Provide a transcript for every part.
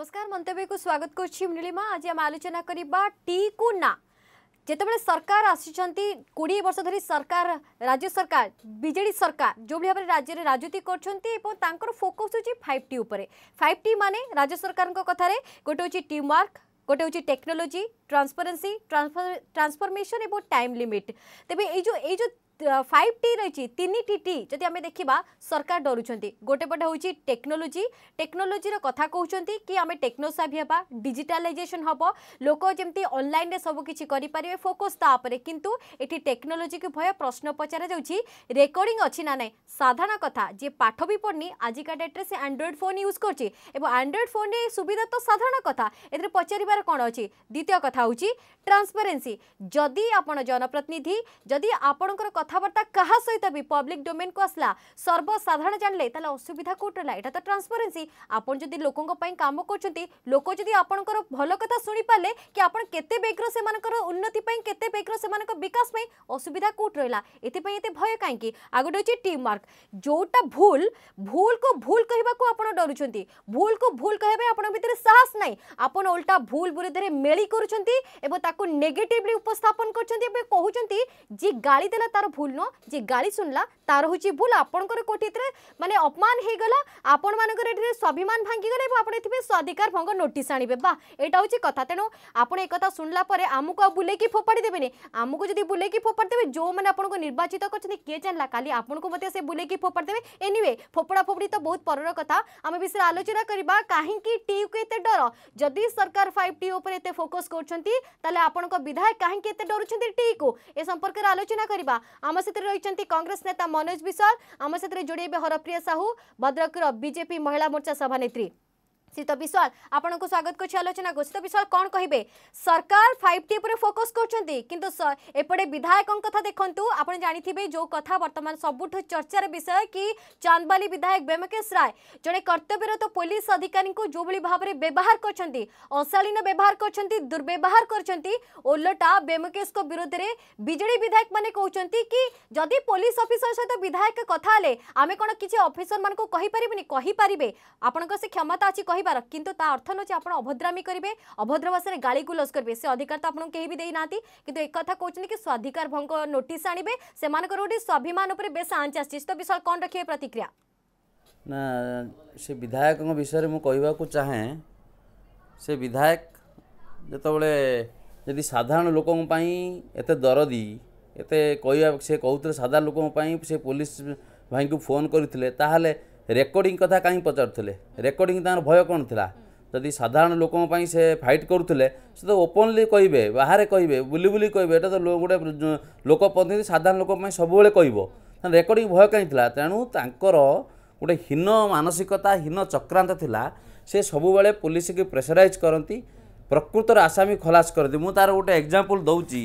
নমস্কার মন্তব্যকে স্বাগত করছি নীলিমা আজ আমি আলোচনা করা টিকু না যেতবে সরকার আসিছেন কোড়িয়ে বর্ষ ধর সরকার রাজ্য সরকার বিজেডি সরকার যেভাবে ভাবে রাজ্যের রাজনীতি করছেন এবং তাঁর ফোকস হচ্ছে ফাইভ টি উপরে ফাইভ টি মানে রাজ্য সরকার কথার গোটে হচ্ছে টিমওয়ার্ক গোটে হচ্ছে টেকনোলোজি ট্রান্সপারেন্সি ট্রান্সফরমেশন এবং টাইম লিমিট তেমনি এই যে এই যে ফাইভ টি রয়েছে তিনটি টি যদি আমি দেখা সরকার ডরুচ্ছেন গোটে পটে হচ্ছে টেকনোলোজি টেকনোলোজির কথা কৌন কি আমি টেকনোসাভি হবা ডিজিটালাইজেসন হব লোক যেমনি অনলাইনে সবুকিছি করে পারে ফোকস তা উপরে কিন্তু এটি টেকনোলোজিকে ভয় প্রশ্ন পচারা যাচ্ছে রেকর্ডিং অছি না নাই সাধারণ কথা যে পাঠ বি পড়নি আজিকা ডেট্রে সে আন্ড্রয়েড ফোন ইউজ করছে এবং আন্ড্রয়েড ফোনের সুবিধা তো সাধারণ কথা এতে পচারিবার কোণ অছি দ্বিতীয় কথা হচ্ছে ট্রান্সপারেন্সি যদি আপনার জনপ্রতিনিধি যদি আপনার কথা কথাবার্তা কাহা সহিত বি পব্লিক ডোমেন কু আসলা সর্বসাধারণ জানলে তাহলে অসুবিধা কোটে লা এটা তো ট্রান্সপারেন্সি আপন যদি লোকঙ্ক পাই কাম করছেন লোক যদি আপনার ভালো কথা শুনি পারলে কি আপনার কেতে বেগ্র সে উন্নতি পাই কেতে বেগ্র সে বিকাশ পাই অসুবিধা কোট রহলা এথিপাই এতে ভয় কাইকি আগে হচ্ছে টিম ওয়ার্ক যেটা ভুল ভুল কু ভুল কহবাকু আপনার ডরুচ্ছেন ভুল কু ভুল কহবে আপনার ভিতরে সাহস নাই আপন উল্টা ভুল বিরুদ্ধে মেলি করছেন এবং তাকে নেগেটিভলি উপস্থাপন করছেন এবং কুমার যে গাড়ি দেলা তার भूल नुह जे गाड़ी सुनला तार हूँ भूल आपंकर कोठी मानते अपमान हो गला आपण मानक स्वाभिमान भांगी गले आप स्वाधिकार भंग नोट आने बा यहाँ हूँ कथ तेणु आप एक शुणापर आमको आ बुले कि फोपाड़ी देवे आमको जब बुले कि फोपाड़ देवे जो मैंने आपको निर्वाचित करते किए जानला का आपको मत से बुले कि फोपाड़ देवे एनिवे फोपड़ा फोपड़ी तो बहुत परर कथ आम विषय आलोचना करवा कहीं टी को ये डर जदि सरकार फाइव टी उपरे फोकस करते आपण विधायक कहीं डरुँच टी को यह संपर्क आलोचना करवा आम साथ रही कांग्रेस नेता मनोज विश्वाल आम साथ जोड़े हरप्रिया साहू भद्रक बीजेपी महिला मोर्चा सभानेत्री सीत विश्वाल आपण को स्वागत कर आलोचना को सीत विश्वाल कौन कहे सरकार फाइव टी पर फोकस करपटे विधायक कथा देखु आप जानते जो कथा बर्तमान सबुठ चर्चार विषय कि चांदबाली विधायक बेमकेश राय जड़े कर्तव्यरत पुलिस अधिकारी को जो भाई भाव में व्यवहार कर अशालीन व्यवहार कर दुर्व्यवहार करलटा बेमकेश विरोध में विजे विधायक मैंने कहते कि जदि पुलिस अफिसर सहित विधायक कथा आम कौन किसी अफिसर मान कहींपारे कहींपारे आपण से क्षमता अच्छी କହିବାର କିନ୍ତୁ ତା ଅର୍ଥ ନେଉଛି ଆପଣ ଅଭଦ୍ରାମୀ କରିବେ ଅଭଦ୍ର ଭାଷାରେ ଗାଳି ଗୁଲଜ କରିବେ ସେ ଅଧିକାର ତ ଆପଣଙ୍କୁ କେହି ବି ଦେଇନାହାନ୍ତି କିନ୍ତୁ ଏକଥା କହୁଛନ୍ତି କି ସ୍ୱାଧିକାର ଭଙ୍ଗ ନୋଟିସ୍ ଆଣିବେ ସେମାନଙ୍କର ଗୋଟେ ସ୍ୱାଭିମାନ ଉପରେ ବେଶ ଆଞ୍ଚ ଆସିଛି ତ ବିଷୟ କ'ଣ ରଖିବେ ପ୍ରତିକ୍ରିୟା ନା ସେ ବିଧାୟକଙ୍କ ବିଷୟରେ ମୁଁ କହିବାକୁ ଚାହେଁ ସେ ବିଧାୟକ ଯେତେବେଳେ ଯଦି ସାଧାରଣ ଲୋକଙ୍କ ପାଇଁ ଏତେ ଦରଦି ଏତେ କହିବା ସେ କହୁଥିଲେ ସାଧାରଣ ଲୋକଙ୍କ ପାଇଁ ସେ ପୋଲିସ ଭାଇଙ୍କୁ ଫୋନ୍ କରିଥିଲେ ତାହେଲେ ରେକର୍ଡ଼ିଂ କଥା କାହିଁକି ପଚାରୁଥିଲେ ରେକର୍ଡ଼ିଂ ତାଙ୍କର ଭୟ କ'ଣ ଥିଲା ଯଦି ସାଧାରଣ ଲୋକଙ୍କ ପାଇଁ ସେ ଫାଇଟ୍ କରୁଥିଲେ ସେ ତ ଓପନ୍ଲି କହିବେ ବାହାରେ କହିବେ ବୁଲି ବୁଲି କହିବେ ଏଇଟା ତ ଗୋଟେ ଲୋକ ପ୍ରତିନିଧି ସାଧାରଣ ଲୋକଙ୍କ ପାଇଁ ସବୁବେଳେ କହିବ ରେକର୍ଡ଼ିଂ ଭୟ କାହିଁ ଥିଲା ତେଣୁ ତାଙ୍କର ଗୋଟେ ହୀନ ମାନସିକତା ହୀନ ଚକ୍ରାନ୍ତ ଥିଲା ସେ ସବୁବେଳେ ପୋଲିସକୁ ପ୍ରେସରାଇଜ୍ କରନ୍ତି ପ୍ରକୃତର ଆସାମୀ ଖଲାସ କରନ୍ତି ମୁଁ ତା'ର ଗୋଟେ ଏକ୍ଜାମ୍ପଲ୍ ଦେଉଛି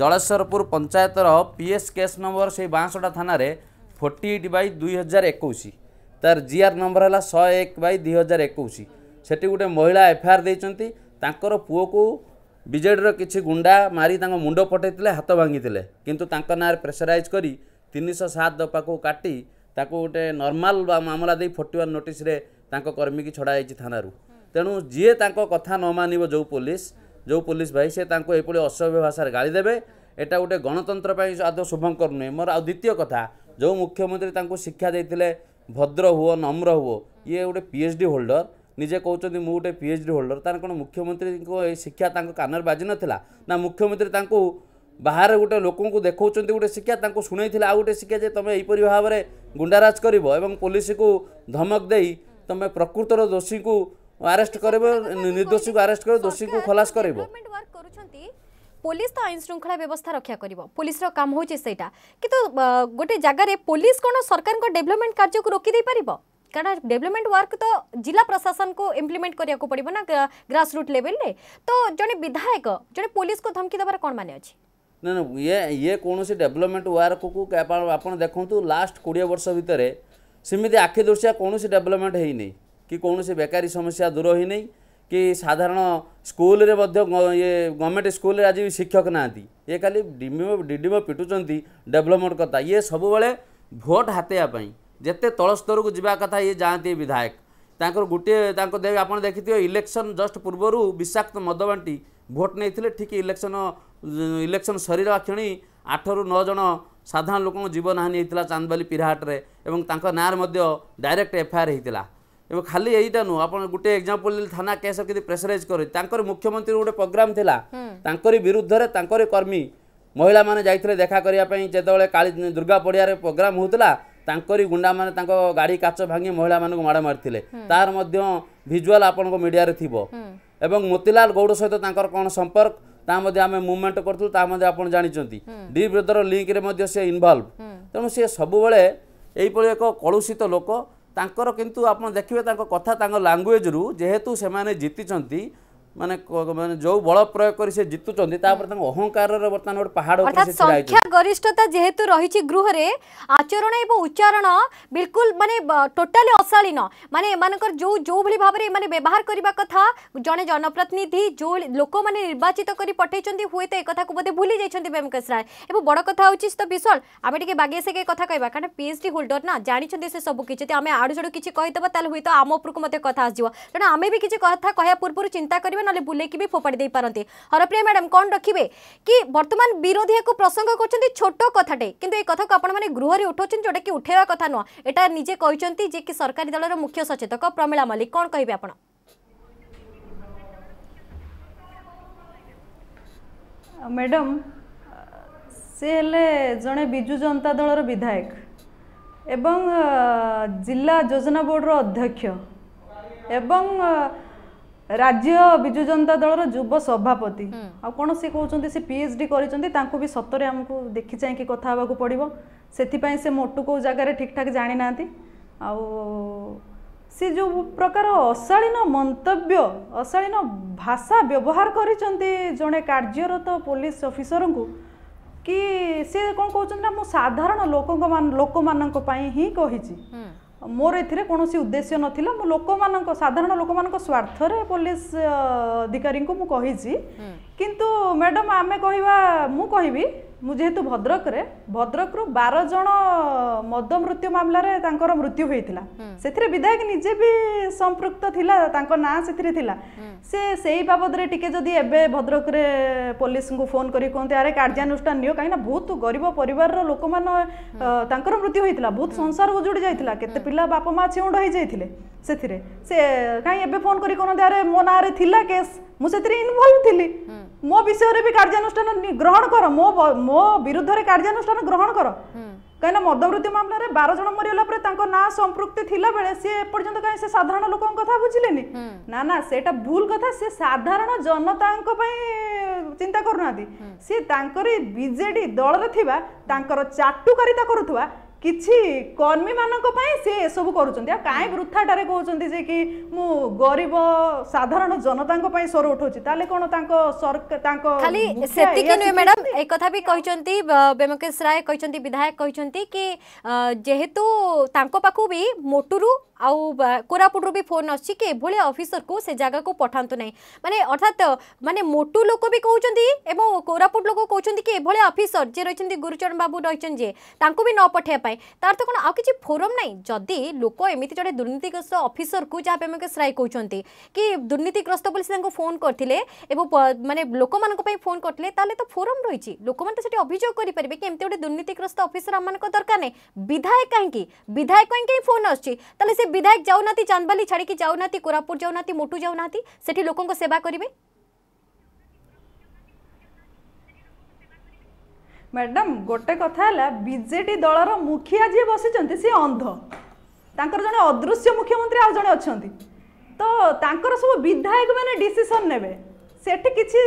ଜଳେଶ୍ୱରପୁର ପଞ୍ଚାୟତର ପି ଏସ୍ କେସ୍ ନମ୍ବର ସେଇ ବାଁଶଟା ଥାନାରେ ଫୋର୍ଟି ଏଇଟ୍ ବାଇ ଦୁଇ ହଜାର ଏକୋଇଶ তার জিଆର୍ ନମ୍ବର ହେଲା ଶହେ ଏକ ବାଇ ଦୁଇ ହଜାର ଏକୋଇଶ ସେଠି ଗୋଟେ ମହିଳା ଏଫଆଇଆର୍ ଦେଇଛନ୍ତି ତାଙ୍କର ପୁଅକୁ ବିଜେଡ଼ିର କିଛି ଗୁଣ୍ଡା ମାରି ତାଙ୍କ ମୁଣ୍ଡ ପଟେଇଥିଲେ ହାତ ଭାଙ୍ଗିଥିଲେ କିନ୍ତୁ ତାଙ୍କ ନାଁରେ ପ୍ରେସରାଇଜ୍ କରି ତିନିଶହ ସାତ ଦଫାକୁ କାଟି ତାକୁ ଗୋଟେ ନର୍ମାଲ ବା ମାମଲା ଦେଇ ଫୋର୍ଟି ୱାନ୍ ନୋଟିସ୍ରେ ତାଙ୍କ କର୍ମୀକି ଛଡ଼ା ହେଇଛି ଥାନାରୁ ତେଣୁ ଯିଏ ତାଙ୍କ କଥା ନ ମାନିବ ଯେଉଁ ପୋଲିସ ଯେଉଁ ପୋଲିସ ଭାଇ ସେ ତାଙ୍କୁ ଏଇଭଳି ଅସଭ୍ୟ ଭାଷାରେ ଗାଳି ଦେବେ ଏଇଟା ଗୋଟେ ଗଣତନ୍ତ୍ର ପାଇଁ ଆଦୌ ଶୁଭଙ୍କର ନୁହେଁ ମୋର ଆଉ ଦ୍ୱିତୀୟ କଥା ଯେଉଁ ମୁଖ୍ୟମନ୍ତ୍ରୀ ତାଙ୍କୁ ଶିକ୍ଷା ଦେଇଥିଲେ ভদ্র ହୁଅ ନମ୍ର ହୁଅ ଇଏ ଗୋଟେ ପି ଏଚ୍ ଡି ହୋଲ୍ଡର ନିଜେ କହୁଛନ୍ତି ମୁଁ ଗୋଟେ ପି ଏଚ୍ ଡି ହୋଲ୍ଡର ତାର କ'ଣ ମୁଖ୍ୟମନ୍ତ୍ରୀଙ୍କ ଏ ଶିକ୍ଷା ତାଙ୍କ କାନରେ ବାଜିନଥିଲା ନା ମୁଖ୍ୟମନ୍ତ୍ରୀ ତାଙ୍କୁ ବାହାରେ ଗୋଟେ ଲୋକଙ୍କୁ ଦେଖାଉଛନ୍ତି ଗୋଟେ ଶିକ୍ଷା ତାଙ୍କୁ ଶୁଣେଇଥିଲେ ଆଉ ଗୋଟେ ଶିକ୍ଷା ଯେ ତୁମେ ଏହିପରି ଭାବରେ ଗୁଣ୍ଡାରାଜ କରିବ ଏବଂ ପୋଲିସକୁ ଧମକ ଦେଇ ତୁମେ ପ୍ରକୃତର ଦୋଷୀଙ୍କୁ ଆରେଷ୍ଟ କରିବ ନିର୍ଦ୍ଦୋଷୀକୁ ଆରେଷ୍ଟ କରିବ ଦୋଷୀଙ୍କୁ ଖଲାସ କରିବ पुलिस तो आईन श्रृंखला व्यवस्था रक्षा कर पुलिस काम हो সেইটা কিন্তু গোটে জায়গার পুলিশ কোণ সরকার ডেভেলপমেন্ট কার্যক রোকি দিয়ে পাব कारण डेभलपमेंट वर्क तो जिला प्रशासन को इम्प्लीमेंट करा पड़ो ना ग्रास रुट लेवल ले तो जड़े विधायक जड़े पुलिस को धमकी देवार कौन माने अच्छी ना ना ये ये कौन से डेभलपमेंट वर्क को आप देखु लास्ट कोड़े वर्ष भितर सेमती आखिदृशिया कौन से डेभलपमेंट होनी कि कौन से बेकारी समस्या दूर होनी କି ସାଧାରଣ ସ୍କୁଲରେ ମଧ୍ୟ ଇଏ ଗଭର୍ଣ୍ଣମେଣ୍ଟ ସ୍କୁଲରେ ଆଜି ଶିକ୍ଷକ ନାହାନ୍ତି ଇଏ ଖାଲି ଡିମିବ ଡିଡିମ ପିଟୁଛନ୍ତି ଡେଭଲପମେଣ୍ଟ କଥା ଇଏ ସବୁବେଳେ ଭୋଟ୍ ହାତେଇବା ପାଇଁ ଯେତେ ତଳ ସ୍ତରକୁ ଯିବା କଥା ଇଏ ଯାଆନ୍ତି ବିଧାୟକ ତାଙ୍କର ଗୋଟିଏ ତାଙ୍କ ଆପଣ ଦେଖିଥିବେ ଇଲେକ୍ସନ୍ ଜଷ୍ଟ ପୂର୍ବରୁ ବିଷାକ୍ତ ମଦବାଣ୍ଟି ଭୋଟ ନେଇଥିଲେ ଠିକ୍ ଇଲେକ୍ସନ୍ ଇଲେକ୍ସନ୍ ସରିବା କ୍ଷଣି ଆଠରୁ ନଅ ଜଣ ସାଧାରଣ ଲୋକଙ୍କ ଜୀବନହାନି ହୋଇଥିଲା ଚାନ୍ଦବାଲି ପିରାହାଟରେ ଏବଂ ତାଙ୍କ ନାଁରେ ମଧ୍ୟ ଡାଇରେକ୍ଟ ଏଫଆଇଆର୍ ହେଇଥିଲା ଏବଂ ଖାଲି ଏଇଟା ନୁହଁ ଆପଣ ଗୋଟେ ଏକ୍ଜାମ୍ପଲ ନେଲେ ଥାନା କେସ୍ କେମିତି ପ୍ରେସରାଇଜ୍ କରେ ତାଙ୍କର ମୁଖ୍ୟମନ୍ତ୍ରୀ ଗୋଟେ ପ୍ରୋଗ୍ରାମ୍ ଥିଲା ତାଙ୍କରି ବିରୁଦ୍ଧରେ ତାଙ୍କରି କର୍ମୀ ମହିଳାମାନେ ଯାଇଥିଲେ ଦେଖା କରିବା ପାଇଁ ଯେତେବେଳେ କାଳି ଦୁର୍ଗା ପଡ଼ିଆରେ ପ୍ରୋଗ୍ରାମ୍ ହେଉଥିଲା ତାଙ୍କରି ଗୁଣ୍ଡାମାନେ ତାଙ୍କ ଗାଡ଼ି କାଚ ଭାଙ୍ଗି ମହିଳାମାନଙ୍କୁ ମାଡ଼ ମାରିଥିଲେ ତାହାର ମଧ୍ୟ ଭିଜୁଆଲ୍ ଆପଣଙ୍କ ମିଡ଼ିଆରେ ଥିବ ଏବଂ ମୋତିଲାଲ ଗୌଡ଼ ସହିତ ତାଙ୍କର କ'ଣ ସମ୍ପର୍କ ତାହା ମଧ୍ୟ ଆମେ ମୁଭମେଣ୍ଟ କରୁଥିଲୁ ତାହା ମଧ୍ୟ ଆପଣ ଜାଣିଛନ୍ତି ଡି ବ୍ରଦର ଲିଙ୍କରେ ମଧ୍ୟ ସିଏ ଇନଭଲ୍ଭ ତେଣୁ ସିଏ ସବୁବେଳେ ଏହିପରି ଏକ କଳୁଷିତ ଲୋକ ତାଙ୍କର କିନ୍ତୁ ଆପଣ ଦେଖିବେ ତାଙ୍କ କଥା ତାଙ୍କ ଲାଙ୍ଗୁଏଜ୍ରୁ ଯେହେତୁ ସେମାନେ ଜିତିଛନ୍ତି ମାନେ ମାନେ ଯୋଉ ବଳ ପ୍ରୟୋଗ କରି ସେ ଜିତୁଛନ୍ତି ତାପରେ ତାଙ୍କ ଅହଙ୍କାରର ବର୍ତ୍ତମାନ ଗୋଟେ ପାହାଡ ଉପରେ ସଂଖ୍ୟା ଗରିଷ୍ଠତା ଯେହେତୁ ରହିଛି ଗୃହରେ ଆଚରଣ ଏବଂ ଉଚ୍ଚାରଣ ବିଲକୁଲ ମାନେ ଟୋଟାଲି ଅଶାଳୀନ ମାନେ ଏମାନଙ୍କର ଯୋଉ ଯୋଉଭଳି ଭାବରେ ଏମାନେ ବ୍ୟବହାର କରିବା କଥା ଜଣେ ଜନପ୍ରତିନିଧି ଯୋଉ ଲୋକମାନେ ନିର୍ବାଚିତ କରି ପଠାଇଛନ୍ତି ହୁଏତ ଏ କଥାକୁ ବୋଧେ ଭୁଲି ଯାଇଛନ୍ତି ବ୍ୟମକେଶ ରାୟ ଏବଂ ବଡ କଥା ହେଉଛି ତ ବିଶ୍ୱାଳ ଆମେ ଟିକେ ବାଗେଇ ସେଗେଇ କଥା କହିବା କାରଣ ପିଏଚ୍ଡି ହୋଲ୍ଡର ନା ଜାଣିଛନ୍ତି ସେ ସବୁ କିଛି ଯଦି ଆମେ ଆଡ଼ୁ ସାଡ଼ୁ କିଛି କହିଦେବା ତାହେଲେ ହୁଏତ ଆମ ଉପରକୁ ମଧ୍ୟ କଥା ଆସିଯିବ ତେଣୁ ଆମେ ବି କିଛି କଥା କହିବା ପୂର୍ବରୁ ଚିନ୍ତା କରିବା ରଖିବେ ନହେଲେ ବୁଲେଇକି ବି ଫୋପାଡ଼ି ଦେଇପାରନ୍ତି ହରପ୍ରିୟା ମ୍ୟାଡ଼ାମ୍ କ'ଣ ରଖିବେ କି ବର୍ତ୍ତମାନ ବିରୋଧୀ ଏହାକୁ ପ୍ରସଙ୍ଗ କରୁଛନ୍ତି ଛୋଟ କଥାଟେ କିନ୍ତୁ ଏ କଥାକୁ ଆପଣମାନେ ଗୃହରେ ଉଠାଉଛନ୍ତି ଯେଉଁଟାକି ଉଠାଇବା କଥା ନୁହଁ ଏଟା ନିଜେ କହିଛନ୍ତି ଯେ କି ସରକାରୀ ଦଳର ମୁଖ୍ୟ ସଚେତକ ପ୍ରମିଳା ମଲ୍ଲିକ କ'ଣ କହିବେ ଆପଣ ମ୍ୟାଡ଼ାମ୍ ସେ ହେଲେ ଜଣେ ବିଜୁ ଜନତା ଦଳର ବିଧାୟକ ଏବଂ ଜିଲ୍ଲା ଯୋଜନା ବୋର୍ଡ଼ର ଅଧ୍ୟକ୍ଷ ଏବଂ ରାଜ୍ୟ ବିଜୁ ଜନତା ଦଳର ଯୁବ ସଭାପତି ଆଉ କ'ଣ ସେ କହୁଛନ୍ତି ସେ ପିଏଚ୍ ଡି କରିଛନ୍ତି ତାଙ୍କୁ ବି ସତରେ ଆମକୁ ଦେଖି ଚାହିଁକି କଥା ହେବାକୁ ପଡ଼ିବ ସେଥିପାଇଁ ସେ ମୋଟୁ କେଉଁ ଜାଗାରେ ଠିକ୍ଠାକ୍ ଜାଣିନାହାନ୍ତି ଆଉ ସେ ଯେଉଁ ପ୍ରକାର ଅଶାଳୀନ ମନ୍ତବ୍ୟ ଅଶାଳୀନ ଭାଷା ବ୍ୟବହାର କରିଛନ୍ତି ଜଣେ କାର୍ଯ୍ୟରତ ପୋଲିସ ଅଫିସରଙ୍କୁ କି ସେ କ'ଣ କହୁଛନ୍ତି ନା ମୁଁ ସାଧାରଣ ଲୋକଙ୍କ ଲୋକମାନଙ୍କ ପାଇଁ ହିଁ କହିଛି ମୋର ଏଥିରେ କୌଣସି ଉଦ୍ଦେଶ୍ୟ ନଥିଲା ମୁଁ ଲୋକମାନଙ୍କ ସାଧାରଣ ଲୋକମାନଙ୍କ ସ୍ୱାର୍ଥରେ ପୋଲିସ ଅଧିକାରୀଙ୍କୁ ମୁଁ କହିଛି କିନ୍ତୁ ମ୍ୟାଡ଼ାମ୍ ଆମେ କହିବା ମୁଁ କହିବି ମୁଁ ଯେହେତୁ ଭଦ୍ରକରେ ଭଦ୍ରକରୁ ବାର ଜଣ ମଦ ମୃତ୍ୟୁ ମାମଲାରେ ତାଙ୍କର ମୃତ୍ୟୁ ହୋଇଥିଲା ସେଥିରେ ବିଧାୟକ ନିଜେ ବି ସମ୍ପୃକ୍ତ ଥିଲା ତାଙ୍କ ନାଁ ସେଥିରେ ଥିଲା ସେ ସେଇ ବାବଦରେ ଟିକେ ଯଦି ଏବେ ଭଦ୍ରକରେ ପୋଲିସଙ୍କୁ ଫୋନ୍ କରି କୁହନ୍ତି ଆରେ କାର୍ଯ୍ୟାନୁଷ୍ଠାନ ନିଅ କାହିଁକିନା ବହୁତ ଗରିବ ପରିବାରର ଲୋକମାନେ ତାଙ୍କର ମୃତ୍ୟୁ ହୋଇଥିଲା ବହୁତ ସଂସାର ଉଜୁଡ଼ି ଯାଇଥିଲା କେତେ ପିଲା ବାପା ମା ଛେଉଣ୍ଡ ହୋଇଯାଇଥିଲେ ସେଥିରେ ସେ କାହିଁ ଏବେ ଫୋନ୍ କରି କହୁନାହାନ୍ତି ଆରେ ମୋ ନାଁରେ ଥିଲା କେସ୍ ମୁଁ ସେଥିରେ ଇନଭଲ୍ଭ ଥିଲି ମୋ ବିଷୟରେ ବି କାର୍ଯ୍ୟାନୁଷ୍ଠାନ ଗ୍ରହଣ କର ମୋ ମୋ ବିରୁଦ୍ଧରେ କାର୍ଯ୍ୟାନୁଷ୍ଠାନ ଗ୍ରହଣ କର କାହିଁକିନା ମଦବୃତ୍ତି ମାମଲାରେ ବାର ଜଣ ମରିଗଲା ପରେ ତାଙ୍କ ନାଁ ସମ୍ପୃକ୍ତି ଥିଲାବେଳେ ସିଏ ଏପର୍ଯ୍ୟନ୍ତ କାହିଁ ସେ ସାଧାରଣ ଲୋକଙ୍କ କଥା ବୁଝିଲେନି ନା ନା ସେଇଟା ଭୁଲ କଥା ସେ ସାଧାରଣ ଜନତାଙ୍କ ପାଇଁ ଚିନ୍ତା କରୁନାହାନ୍ତି ସିଏ ତାଙ୍କରି ବିଜେଡି ଦଳରେ ଥିବା ତାଙ୍କର ଚାଟୁକାରିତା କରୁଥିବା କିଛି କର୍ମୀମାନଙ୍କ ପାଇଁ ସେ ଏସବୁ କରୁଛନ୍ତି ଆଉ କାହିଁ ବୃଥାଟାରେ କହୁଛନ୍ତି ଯେ କି ମୁଁ ଗରିବ ସାଧାରଣ ଜନତାଙ୍କ ପାଇଁ ସ୍ୱର ଉଠଉଛି ତାହେଲେ କ'ଣ ତାଙ୍କ ତାଙ୍କ ଖାଲି ସେତିକି ନୁହେଁ ମ୍ୟାଡ଼ାମ୍ ଏ କଥା ବି କହିଛନ୍ତି ବ୍ୟୋମକେଶ ରାୟ କହିଛନ୍ତି ବିଧାୟକ କହିଛନ୍ତି କି ଯେହେତୁ ତାଙ୍କ ପାଖକୁ ବି ମୋଟୁରୁ ଆଉ କୋରାପୁଟରୁ ବି ଫୋନ୍ ଆସୁଛି କି ଏଭଳି ଅଫିସରକୁ ସେ ଜାଗାକୁ ପଠାନ୍ତୁ ନାହିଁ ମାନେ ଅର୍ଥାତ୍ ମାନେ ମୋଟୁ ଲୋକ ବି କହୁଛନ୍ତି ଏବଂ କୋରାପୁଟ ଲୋକ କହୁଛନ୍ତି କି ଏଭଳି ଅଫିସର ଯିଏ ରହିଛନ୍ତି ଗୁରୁଚରଣ ବାବୁ ରହିଛନ୍ତି ଯିଏ ତାଙ୍କୁ ବି ନ ପଠାଇବା ପାଇଁ ପାଇଁ ତାର ତ କ'ଣ ଆଉ କିଛି ଫୋରମ୍ ନାହିଁ ଯଦି ଲୋକ ଏମିତି ଜଣେ ଦୁର୍ନୀତିଗ୍ରସ୍ତ ଅଫିସରକୁ ଯାହା ପ୍ରେମକେଶ ରାୟ କହୁଛନ୍ତି କି ଦୁର୍ନୀତିଗ୍ରସ୍ତ ବୋଲି ସେ ତାଙ୍କୁ ଫୋନ୍ କରିଥିଲେ ଏବଂ ମାନେ ଲୋକମାନଙ୍କ ପାଇଁ ଫୋନ୍ କରିଥିଲେ ତାହେଲେ ତ ଫୋରମ୍ ରହିଛି ଲୋକମାନେ ତ ସେଠି ଅଭିଯୋଗ କରିପାରିବେ କି ଏମିତି ଗୋଟେ ଦୁର୍ନୀତିଗ୍ରସ୍ତ ଅଫିସର ଆମମାନଙ୍କ ଦରକାର ନାହିଁ ବିଧାୟକ କାହିଁକି ବିଧାୟକ ପାଇଁ କାହିଁ ଫୋନ୍ ଆସୁଛି ତାହେଲେ ସେ ବିଧାୟକ ଯାଉନାହାନ୍ତି ଚାନ୍ଦବାଲି ଛାଡ଼ିକି ଯାଉନାହାନ୍ତି କୋରାପୁଟ ଯାଉନାହାନ୍ତି ମୋଟୁ ଯାଉନାହାନ୍ତି ସେଠି ଲୋକଙ୍କ ସେବା କରିବେ ম্যাডাম গোটে কথা হল বিজেডি দলর মুখিয়া যে বসিছেন সে অন্ধ তাঁর জন অদৃশ্য মুখ্যমন্ত্রী আজ জন অনেক তো তাঁর সব বিধায়ক মানে ডিসিশন নেবে সেটি কিছু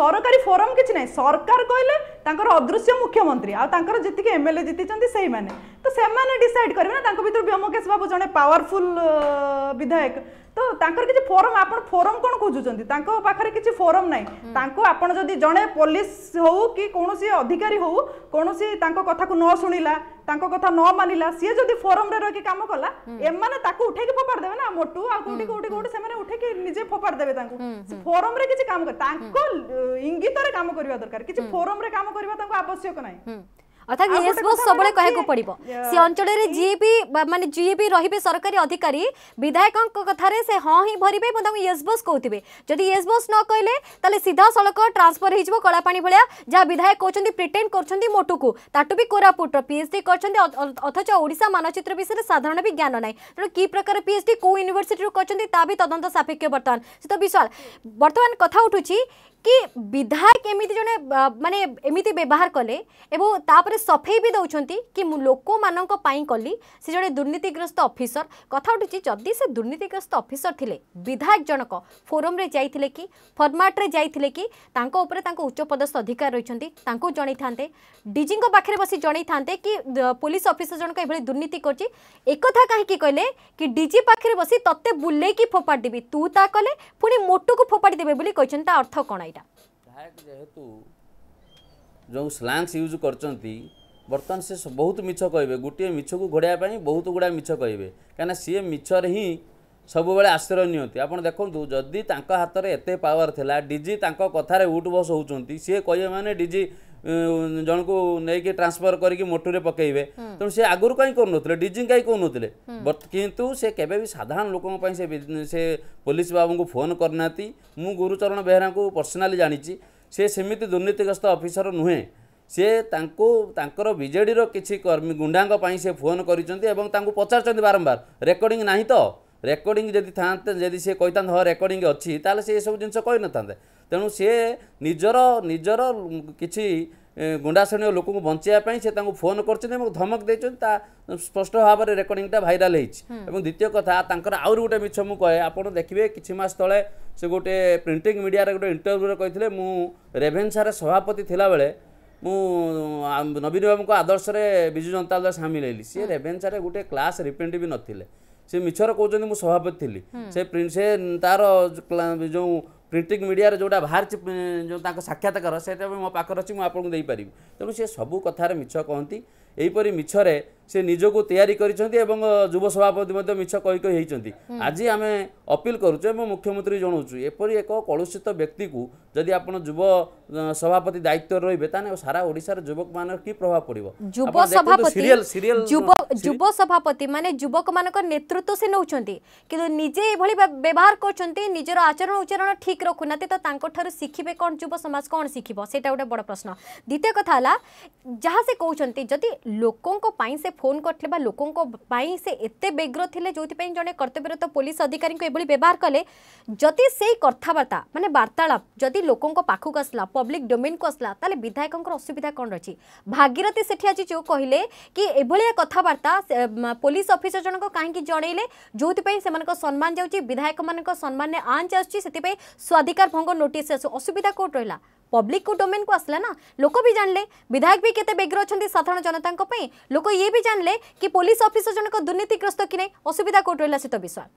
সরকারি ফোরম কিছু না সরকার কহিলে তাঁর অদৃশ্য মুখ্যমন্ত্রী আর যেত এমএলএ জিতিছেন সেই মানে তো সে ডিসাইড করবে না তাঁর ভিতরে ব্যোমকেশ বাবু জন পাওয়ারফুল বিধায়ক তো ତାଙ୍କର କିଛି ଫୋରମ ଆପଣ ଫୋରମ କ'ଣ ଖୋଜୁଛନ୍ତି ତାଙ୍କ ପାଖରେ କିଛି ଫୋରମ ନାହିଁ ତାଙ୍କୁ ଆପଣ ଯଦି ଜଣେ ପୋଲିସ ହଉ କି କୌଣସି ଅଧିକାରୀ ହଉ କୌଣସି ତାଙ୍କ କଥାକୁ ନ ଶୁଣିଲା ତାଙ୍କ କଥା ନ ମାନିଲା ସିଏ ଯଦି ଫୋରମରେ ରହିକି କାମ କଲା ଏମାନେ ତାକୁ ଉଠେଇକି ଫୋପାଡ଼ି ଦେବେ ନା ମୋଟୁ ଆଉ କୋଉଠି କୋଉଠି କୋଉଠି ସେମାନେ ଉଠେଇକି ନିଜେ ଫୋପାଡ଼ି ଦେବେ ତାଙ୍କୁ ଫୋରମରେ କିଛି କାମ ତାଙ୍କ ଇଙ୍ଗିତରେ କାମ କରିବା ଦରକାର କିଛି ଫୋରମରେ କାମ କରିବା ତାଙ୍କୁ ଆବଶ୍ୟକ ନାହିଁ अर्थात येस बोस सब कह पडिबो सी अंचल रे जी भी माने जे भी रहिबे सरकारी अधिकारी विधायक कथा से हाँ ही भर एवं ताकू बोस कहउतिबे जदि येस बोस न कहे तले सीधा सड़क ट्रांसफर हो कलापाणी भाया जहाँ विधायक कहचंदी कर करचंदी को ताटू भी कोरापुट पीएचडी करचंदी अथच ओडा मानचित्र विषय में साधारण भी ज्ञान ना तेनाली प्रकार पीएचडी कौ यूनिवर्सिटी करचंदी तदंत सापेक्ष बर्तमान से तो विश्वास बर्तमान कथ उठू କି ବିଧାୟକ ଏମିତି ଜଣେ ମାନେ ଏମିତି ବ୍ୟବହାର କଲେ ଏବଂ ତାପରେ ସଫେଇ ବି ଦେଉଛନ୍ତି କି ମୁଁ ଲୋକମାନଙ୍କ ପାଇଁ କଲି ସେ ଜଣେ ଦୁର୍ନୀତିଗ୍ରସ୍ତ ଅଫିସର କଥା ଉଠୁଛି ଯଦି ସେ ଦୁର୍ନୀତିଗ୍ରସ୍ତ ଅଫିସର ଥିଲେ ବିଧାୟକ ଜଣକ ଫୋରମ୍ରେ ଯାଇଥିଲେ କି ଫର୍ମାଟ୍ରେ ଯାଇଥିଲେ କି ତାଙ୍କ ଉପରେ ତାଙ୍କ ଉଚ୍ଚପଦସ୍ଥ ଅଧିକାର ରହିଛନ୍ତି ତାଙ୍କୁ ଜଣେଇଥାନ୍ତେ ଡିଜିଙ୍କ ପାଖରେ ବସି ଜଣେଇଥାନ୍ତେ କି ପୋଲିସ ଅଫିସର ଜଣକ ଏଭଳି ଦୁର୍ନୀତି କରିଛି ଏକଥା କାହିଁକି କହିଲେ କି ଡିଜି ପାଖରେ ବସି ତତେ ବୁଲେଇକି ଫୋପାଡ଼ି ଦେବି ତୁ ତା କଲେ ପୁଣି ମୋଟକୁ ଫୋପାଡ଼ି ଦେବେ ବୋଲି କହିଛନ୍ତି ତା ଅର୍ଥ କ'ଣ ବିଧାୟକ ଯେହେତୁ ଯେଉଁ ସ୍ଲାଙ୍ଗସ୍ ୟୁଜ୍ କରିଛନ୍ତି ବର୍ତ୍ତମାନ ସେ ବହୁତ ମିଛ କହିବେ ଗୋଟିଏ ମିଛକୁ ଘୋଡ଼ାଇବା ପାଇଁ ବହୁତ ଗୁଡ଼ାଏ ମିଛ କହିବେ କାହିଁକିନା ସିଏ ମିଛରେ ହିଁ ସବୁବେଳେ ଆଶ୍ରୟ ନିଅନ୍ତି ଆପଣ ଦେଖନ୍ତୁ ଯଦି ତାଙ୍କ ହାତରେ ଏତେ ପାୱାର ଥିଲା ଡିଜି ତାଙ୍କ କଥାରେ ଉଠବସ ହେଉଛନ୍ତି ସିଏ କହିବେ ମାନେ ଡିଜି ଜଣକୁ ନେଇକି ଟ୍ରାନ୍ସଫର କରିକି ମୋଟୁରେ ପକେଇବେ ତେଣୁ ସେ ଆଗରୁ କାହିଁ କରୁନଥିଲେ ଡିଜିଂ କାହିଁ କରୁନଥିଲେ ବଟ୍ କିନ୍ତୁ ସେ କେବେ ବି ସାଧାରଣ ଲୋକଙ୍କ ପାଇଁ ସେ ସେ ପୋଲିସ ବାବୁଙ୍କୁ ଫୋନ୍ କରିନାହାନ୍ତି ମୁଁ ଗୁରୁଚରଣ ବେହେରାଙ୍କୁ ପର୍ସନାଲି ଜାଣିଛି ସେ ସେମିତି ଦୁର୍ନୀତିଗ୍ରସ୍ତ ଅଫିସର ନୁହେଁ ସେ ତାଙ୍କୁ ତାଙ୍କର ବିଜେଡ଼ିର କିଛି କର୍ମୀ ଗୁଣ୍ଡାଙ୍କ ପାଇଁ ସେ ଫୋନ୍ କରିଛନ୍ତି ଏବଂ ତାଙ୍କୁ ପଚାରୁଛନ୍ତି ବାରମ୍ବାର ରେକର୍ଡ଼ିଂ ନାହିଁ ତ ରେକର୍ଡିଂ ଯଦି ଥାଆନ୍ତେ ଯଦି ସିଏ କହିଥାନ୍ତେ ହଁ ରେକର୍ଡିଂ ଅଛି ତାହେଲେ ସେ ଏସବୁ ଜିନିଷ କହିନଥାନ୍ତେ ତେଣୁ ସିଏ ନିଜର ନିଜର କିଛି ଗୁଣ୍ଡା ଗୁଣ୍ଡାଶ୍ରେଣୀୟ ଲୋକଙ୍କୁ ବଞ୍ଚାଇବା ପାଇଁ ସେ ତାଙ୍କୁ ଫୋନ୍ କରିଛନ୍ତି ଏବଂ ଧମକ ଦେଇଛନ୍ତି ତା ସ୍ପଷ୍ଟ ଭାବରେ ରେକର୍ଡିଂଟା ଭାଇରାଲ୍ ହେଇଛି ଏବଂ ଦ୍ୱିତୀୟ କଥା ତାଙ୍କର ଆହୁରି ଗୋଟେ ମିଛ ମୁଁ କହେ ଆପଣ ଦେଖିବେ କିଛି ମାସ ତଳେ ସେ ଗୋଟେ ପ୍ରିଣ୍ଟିଂ ମିଡ଼ିଆରେ ଗୋଟେ ଇଣ୍ଟରଭ୍ୟୁରେ କହିଥିଲେ ମୁଁ ରେଭେନ୍ସାରେ ସଭାପତି ଥିଲାବେଳେ ମୁଁ ନବୀନ ବାବୁଙ୍କ ଆଦର୍ଶରେ ବିଜୁ ଜନତା ଦଳ ସାମିଲ ହେଲି ସିଏ ରେଭେନ୍ସାରେ ଗୋଟେ କ୍ଲାସ୍ ବି ନଥିଲେ ସେ ମିଛରେ କହୁଛନ୍ତି ମୁଁ ସଭାପତି ଥିଲି ସେ ସେ ତାର ଯେଉଁ ପ୍ରିଣ୍ଟିଂ ମିଡ଼ିଆରେ ଯେଉଁଟା ବାହାରିଛି ଯେଉଁ ତାଙ୍କ ସାକ୍ଷାତକାର ସେଇଟା ବି ମୋ ପାଖରେ ଅଛି ମୁଁ ଆପଣଙ୍କୁ ଦେଇପାରିବି ତେଣୁ ସେ ସବୁ କଥାରେ ମିଛ କହନ୍ତି ଏହିପରି ମିଛରେ ସେ ନିଜକୁ ତିଆରି କରିଛନ୍ତି ଏବଂ ଯୁବ ସଭାପତି ମଧ୍ୟ ମିଛ କହି କହି ହେଇଛନ୍ତି ଆଜି ଆମେ ଅପିଲ କରୁଛୁ ଏବଂ ମୁଖ୍ୟମନ୍ତ୍ରୀ ଜଣାଉଛୁ ଏପରି ଏକ କଳୁଷିତ ବ୍ୟକ୍ତିକୁ ଯଦି ଆପଣ ଯୁବ ସଭାପତି ଦାୟିତ୍ୱରେ ରହିବେ ତାହେଲେ ସାରା ଓଡ଼ିଶାର ଯୁବକମାନଙ୍କର କି ପ୍ରଭାବ ପଡିବ ଯୁବ ସଭାପତି ମାନେ ଯୁବକମାନଙ୍କ ନେତୃତ୍ୱ ସେ ନେଉଛନ୍ତି କିନ୍ତୁ ନିଜେ ଏଭଳି ବ୍ୟବହାର କରୁଛନ୍ତି ନିଜର ଆଚରଣ ଉଚ୍ଚାରଣ ଠିକ୍ ରଖୁନାହାନ୍ତି ତ ତାଙ୍କଠାରୁ ଶିଖିବେ କ'ଣ ଯୁବ ସମାଜ କ'ଣ ଶିଖିବ ସେଇଟା ଗୋଟେ ବଡ଼ ପ୍ରଶ୍ନ ଦ୍ୱିତୀୟ କଥା ହେଲା ଯାହା ସେ କହୁଛନ୍ତି ଯଦି लोकों पर फोन करते लोकों परत बेग्र थे जो जन कर्तव्यरत तो पुलिस अधिकारी को यह व्यवहार कले जदि से कथबार्ता मानते वार्तालाप जदि लोकों पाखक आसला पब्लिक डोमेन को आसला तेल विधायकों असुविधा कौन रही भागीरथी सेठी आज जो कहले कि कथबार्ता पुलिस अफिसर जनक कहीं जनइले जो सम्मान जाऊँगी विधायक मान सम्मान आँच आस स्वाधिकार भंग नोट आस असुविधा कौट रहा पब्लिक को डोमेन को आसला ना लोक भी जानले विधायक भी केते बेगर अच्छा साधारण जनता लोक ये भी जानले कि पुलिस अफिसर जनक दुर्नीतिग्रस्त कि नहीं असुविधा कौट रहा शीत विश्वास